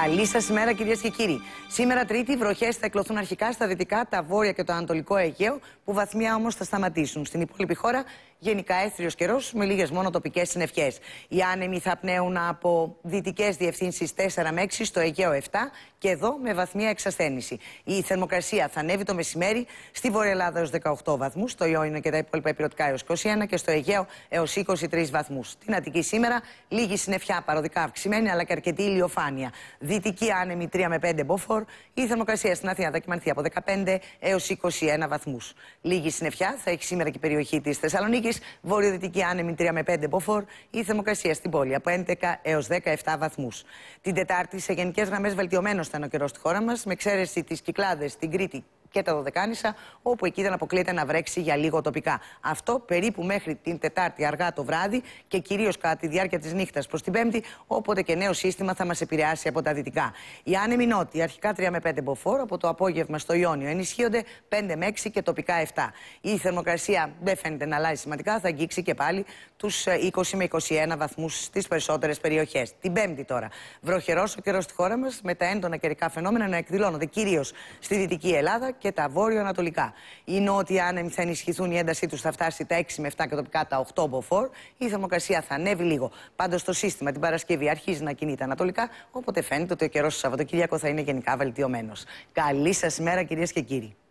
Καλή σας ημέρα, κυρίες και κύριοι. Σήμερα Τρίτη, βροχές θα εκλωθούν αρχικά στα δυτικά, τα βόρεια και το ανατολικό Αιγαίο, που βαθμιά όμως θα σταματήσουν. Στην υπόλοιπη χώρα, γενικά έθριος καιρός, με λίγες μόνο τοπικές συνευχέ. Οι άνεμοι θα πνέουν από δυτικές διευθύνσεις 4 με 6 στο Αιγαίο 7 και εδώ με βαθμία εξασθένηση. Η θερμοκρασία θα ανέβει το μεσημέρι στη Βόρεια Ελλάδα έως 18 βαθμούς, στο Ιόνιο και τα υπόλοιπα υπηρετικά έως 21 και στο Αιγαίο έως 23 βαθμού. Στην Αττική σήμερα λίγη συννεφιά παροδικά αυξημένη αλλά και αρκετή ηλιοφάνεια. Δυτική άνεμη 3 με 5 μποφόρ. Η θερμοκρασία στην Αθήνα θα κοιμανθεί από 15 έω 21 βαθμούς. Λίγη συννεφιά θα έχει σήμερα και η περιοχή της Θεσσαλονίκης. Βορειοδυτική άνεμη 3 με 5 μποφόρ. Η θερμοκρασία στην πόλη από 11 έω 17 βαθμούς. Την Τετάρτη σε γενικές γραμμές βελτιωμένο ήταν ο καιρό στη χώρα μας, με εξαίρεση τις Κυκλάδες, στην Κρήτη και τα Δωδεκάνησα, όπου εκεί δεν αποκλείεται να βρέξει για λίγο τοπικά. Αυτό περίπου μέχρι την Τετάρτη αργά το βράδυ και κυρίως κατά τη διάρκεια της νύχτας προς την Πέμπτη, όποτε και νέο σύστημα θα μας επηρεάσει από τα δυτικά. Οι άνεμοι νότιοι, αρχικά 3 με 5 μποφόρ, από το απόγευμα στο Ιόνιο ενισχύονται 5 με 6 και τοπικά 7. Η θερμοκρασία δεν φαίνεται να αλλάζει σημαντικά, θα αγγίξει και πάλι τους 20 ε, με 21 βαθμούς στις περισσότερες περιοχές. Την Πέμπτη τώρα. Βροχερός ο καιρός στη χώρα μας με τα έντονα καιρικά φαινόμενα να εκδηλώνονται κυρίως στη Δυτική Ελλάδα και τα βόρειο-ανατολικά. Η νότια άνεμοι θα ενισχυθούν, η έντασή τους θα φτάσει τα 6 με 7 και τοπικά τα 8 μποφόρ. Η θερμοκρασία θα ανέβει λίγο. Πάντως το σύστημα την Παρασκευή αρχίζει να κινείται ανατολικά, οπότε φαίνεται ότι ο καιρός του Σαββατοκύριακο θα είναι γενικά βελτιωμένος. Καλή σας ημέρα, κυρίες και κύριοι.